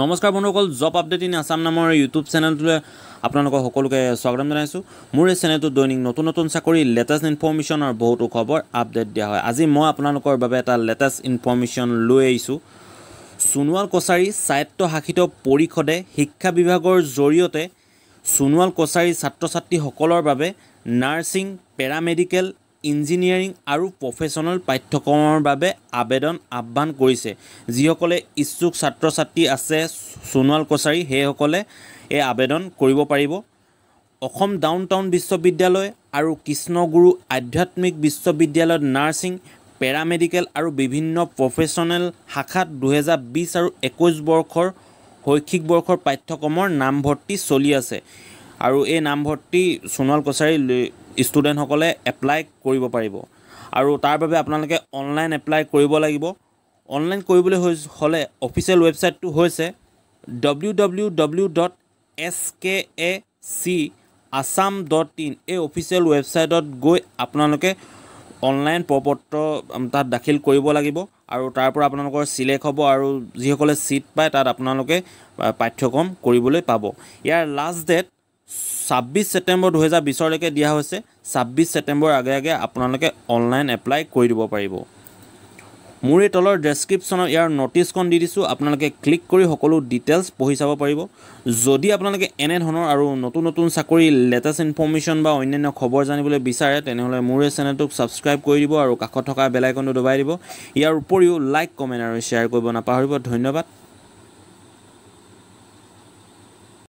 নমস্কাৰ বন্ধুসকল job update in Assam নামৰ ইউটিউব চেনেলটোলৈ আপোনালোকক সকলোকে স্বাগতম জনাইছোঁ মোৰ এই চেনেলটোত দৈনিক নতুন নতুন চাকৰি লেটেষ্ট ইনফৰ্মেশ্যনৰ বহুতো খবৰ আপডেট দিয়া হয় আজি মই আপোনালোকৰ বাবে এটা লেটেষ্ট ইনফৰ্মেশ্যন লৈ আহিছোঁ সোণোৱাল কছাৰী স্বায়ত্তশাসিত পৰিষদে শিক্ষা বিভাগৰ জৰিয়তে সোণোৱাল কছাৰী ছাত্ৰ ছাত্ৰীসকলৰ বাবে নাৰ্ছিং পেৰামেডিকেল ইঞ্জিনিয়াৰিং আৰু প্ৰফেচনেল পাঠ্যক্ৰমৰ বাবে আবেদন আহ্বান কৰিছে যিসকলে ইচ্ছুক ছাত্ৰ ছাত্ৰী আছে সোণোৱাল কছাৰী সেইসকলে এই আবেদন কৰিব পাৰিব অসম ডাউন টাউন বিশ্ববিদ্যালয় আৰু কৃষ্ণগুৰু আধ্যাত্মিক বিশ্ববিদ্যালয়ত নাৰ্ছিং পেৰামেডিকেল আৰু বিভিন্ন প্ৰফেচনেল শাখাত দুহেজাৰ বিছ আৰু একৈছ বৰ্ষৰ শৈক্ষিক বৰ্ষৰ পাঠ্যক্ৰমৰ নামভৰ্তি চলি আছে আৰু এই নামভৰ্তি সোণোৱাল কছাৰী ষ্টুডেণ্টসকলে এপ্লাই কৰিব পাৰিব আৰু তাৰ বাবে আপোনালোকে অনলাইন এপ্লাই কৰিব লাগিব অনলাইন কৰিবলৈ হ'লে অফিচিয়েল ৱেবছাইটটো হৈছে W W W dot S K A C Assam dot in এই অফিচিয়েল ৱেবছাইটত গৈ আপোনালোকে অনলাইন প্ৰ পত্ৰ তাত দাখিল কৰিব লাগিব আৰু তাৰ পৰা আপোনালোকৰ চিলেক্ট হ'ব আৰু যিসকলে ছিট পায় তাত আপোনালোকে পাঠ্যক্ৰম কৰিবলৈ পাব ইয়াৰ লাষ্ট ডেট ছাব্বিছ ছেপ্টেম্বৰ দুহেজাৰ বিছলৈকে দিয়া হৈছে ছাব্বিছ ছেপ্টেম্বৰ আগে আগে আপোনালোকে অনলাইন এপ্লাই কৰি দিব পাৰিব মোৰ এই তলৰ ডেছক্ৰিপশ্যনত ইয়াৰ নটিছখন দি দিছোঁ আপোনালোকে ক্লিক কৰি সকলো ডিটেইলছ পঢ়ি চাব পাৰিব যদি আপোনালোকে এনেধৰণৰ আৰু নতুন নতুন চাকৰি লেটেষ্ট ইনফৰ্মেশ্যন বা অন্যান্য খবৰ জানিবলৈ বিচাৰে তেনেহ'লে মোৰ এই চেনেলটোক ছাবস্ক্ৰাইব কৰি দিব আৰু কাষত থকা বেলাইকনটো দবাই দিব ইয়াৰ উপৰিও লাইক কমেণ্ট আৰু শ্বেয়াৰ কৰিব নাপাহৰিব ধন্যবাদ